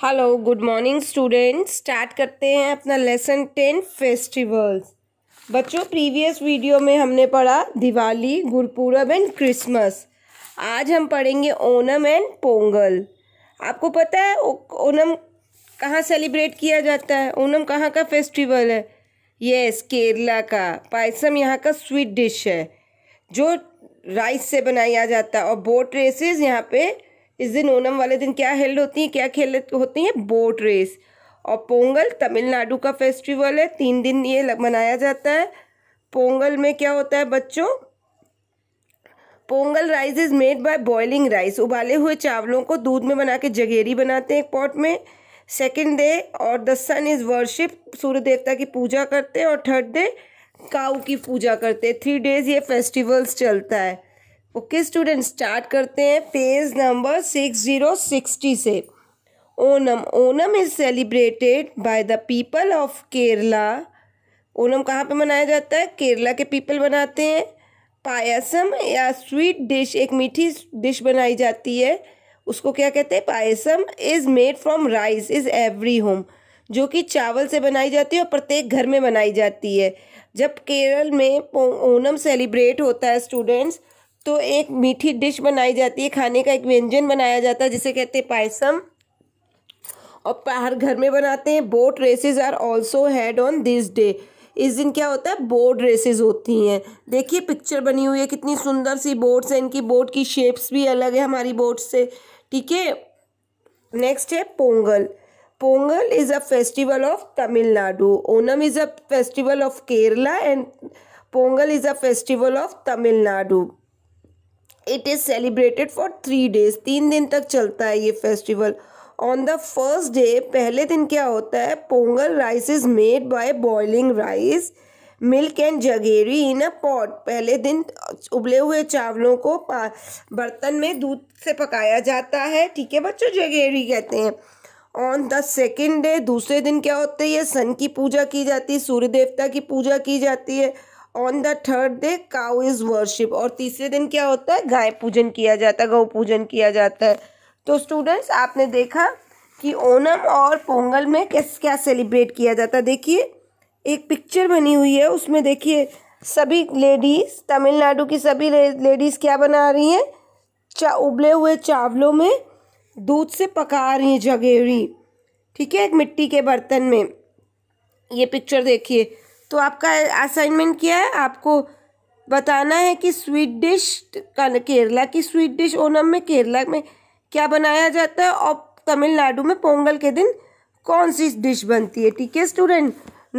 hello good morning student start करते हैं अपना लेसन टेन फेस्टिवल्स बच्चों प्रीवियस वीडियो में हमने पढ़ा दिवाली गुरपूरब एंड क्रिसमस आज हम पढ़ेंगे ओनम एंड पोंगल आपको पता है ओनम कहाँ सेलिब्रेट किया जाता है ओनम कहाँ का फेस्टिवल है यस केरला का पायसम यहाँ का स्वीट डिश है जो राइस से बनाया जाता है और बोट रेसेस यहाँ पे इस दिन ओनम वाले दिन क्या हेल्ड होती हैं क्या खेल होती हैं बोट रेस और पोंगल तमिलनाडु का फेस्टिवल है तीन दिन ये मनाया जाता है पोंगल में क्या होता है बच्चों Pongal rice is made by boiling rice उबाले हुए चावलों को दूध में बना के जगेरी बनाते हैं एक पॉट में सेकेंड डे और द सन इज़ वर्शिप सूर्य देवता की पूजा करते हैं और थर्ड डे काऊ की पूजा करते हैं थ्री डेज ये फेस्टिवल्स चलता है ओके स्टूडेंट स्टार्ट करते हैं page number six zero sixty से Onam Onam is celebrated by the people of Kerala Onam कहाँ पे मनाया जाता है केरला के पीपल बनाते हैं पायसम या स्वीट डिश एक मीठी डिश बनाई जाती है उसको क्या कहते हैं payasam is made from rice is every home जो कि चावल से बनाई जाती है और प्रत्येक घर में बनाई जाती है जब केरल में ओनम सेलिब्रेट होता है स्टूडेंट्स तो एक मीठी डिश बनाई जाती है खाने का एक व्यंजन बनाया जाता है जिसे कहते हैं पायसम और हर घर में बनाते हैं boat races are also had on this day इस दिन क्या होता है बोट रेसेस होती हैं देखिए पिक्चर बनी हुई है कितनी सुंदर सी बोट्स हैं इनकी बोट की शेप्स भी अलग है हमारी बोट से ठीक है नेक्स्ट है Pongal Pongal is a festival of Tamil Nadu Onam is a festival of Kerala and Pongal is a festival of Tamil Nadu it is celebrated for three days तीन दिन तक चलता है ये festival on the first day पहले दिन क्या होता है Pongal rice is made by boiling rice milk and jaggery in a pot पहले दिन उबले हुए चावलों को बर्तन में दूध से पकाया जाता है ठीक है बच्चों जगेरी कहते हैं ऑन द सेकेंड डे दूसरे दिन क्या होता है ये सन की पूजा की जाती है सूर्य देवता की पूजा की जाती है on the third day cow is worship और तीसरे दिन क्या होता है गाय पूजन किया जाता है गौ पूजन किया जाता है तो स्टूडेंट्स आपने देखा कि ओनम और पोंगल में कैसे क्या सेलिब्रेट किया जाता है देखिए एक पिक्चर बनी हुई है उसमें देखिए सभी लेडीज़ तमिलनाडु की सभी लेडीज़ क्या बना रही हैं चा उबले हुए चावलों में दूध से पका रही हैं जगेरी ठीक है एक मिट्टी के बर्तन में ये पिक्चर देखिए तो आपका असाइनमेंट क्या है आपको बताना है कि स्वीट डिश का केरला की स्वीट डिश ओनम में केरला में क्या बनाया जाता है और तमिलनाडु में पोंगल के दिन कौन सी डिश बनती है ठीक है स्टूडेंट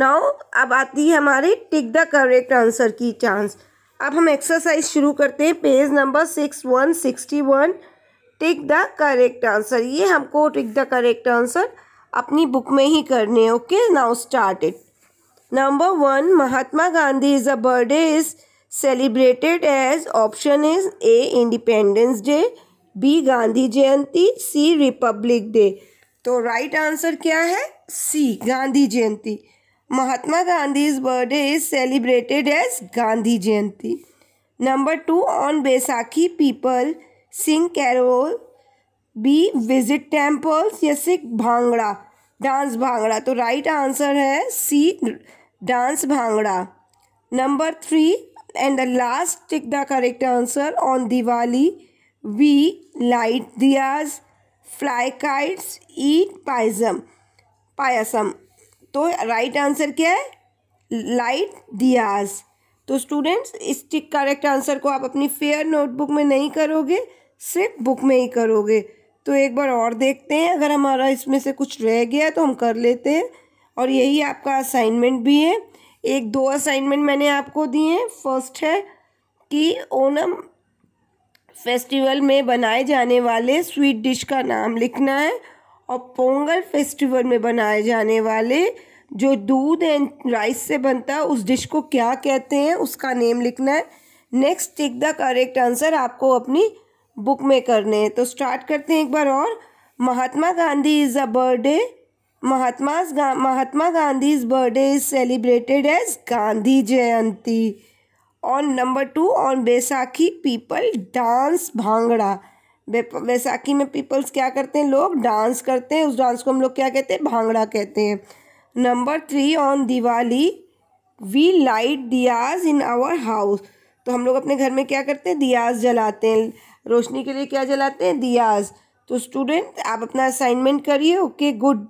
नाउ अब आती है हमारी टिक द करेक्ट आंसर की चांस अब हम एक्सरसाइज शुरू करते हैं page number six one sixty one tick the correct answer ये हमको टिक द करेक्ट आंसर अपनी बुक में ही करने okay now start it number one Mahatma Gandhi is a birthday is celebrated as option is A independence day B Gandhi Jayanti C republic day तो right answer क्या है C Gandhi Jayanti Mahatma Gandhi is birthday is celebrated as Gandhi Jayanti number two on Baisakhi people sing carol B visit temples या सिख bhangra dance bhangra तो right answer है C dance bhangra number three and the last tick the correct answer on Diwali we light diyas fly kites eat payasam payasam तो right answer क्या है light दियाज तो students इस टिक correct answer को आप अपनी फेयर नोटबुक में नहीं करोगे सिर्फ बुक में ही करोगे तो एक बार और देखते हैं अगर हमारा इसमें से कुछ रह गया तो हम कर लेते हैं और यही आपका असाइनमेंट भी है एक दो असाइनमेंट मैंने आपको दिए हैं फर्स्ट है कि ओनम फेस्टिवल में बनाए जाने वाले स्वीट डिश का नाम लिखना है और पोंगल फेस्टिवल में बनाए जाने वाले जो दूध एंड राइस से बनता है उस डिश को क्या कहते हैं उसका नेम लिखना है next tick the correct answer आपको अपनी बुक में करने हैं तो स्टार्ट करते हैं एक बार और Mahatma Gandhi is a birthday Mahatma Mahatma Mahatma birthday is celebrated as Gandhi Jayanti on number two on Baisakhi people dance bhangra Baisakhi में पीपल्स क्या करते हैं लोग डांस करते हैं उस डांस को हम लोग क्या कहते हैं भांगड़ा कहते हैं number three on Diwali we light diyas in our house तो हम लोग अपने घर में क्या करते हैं दियाज जलाते हैं रोशनी के लिए क्या जलाते हैं दियाज तो स्टूडेंट आप अपना असाइनमेंट करिए ओके गुड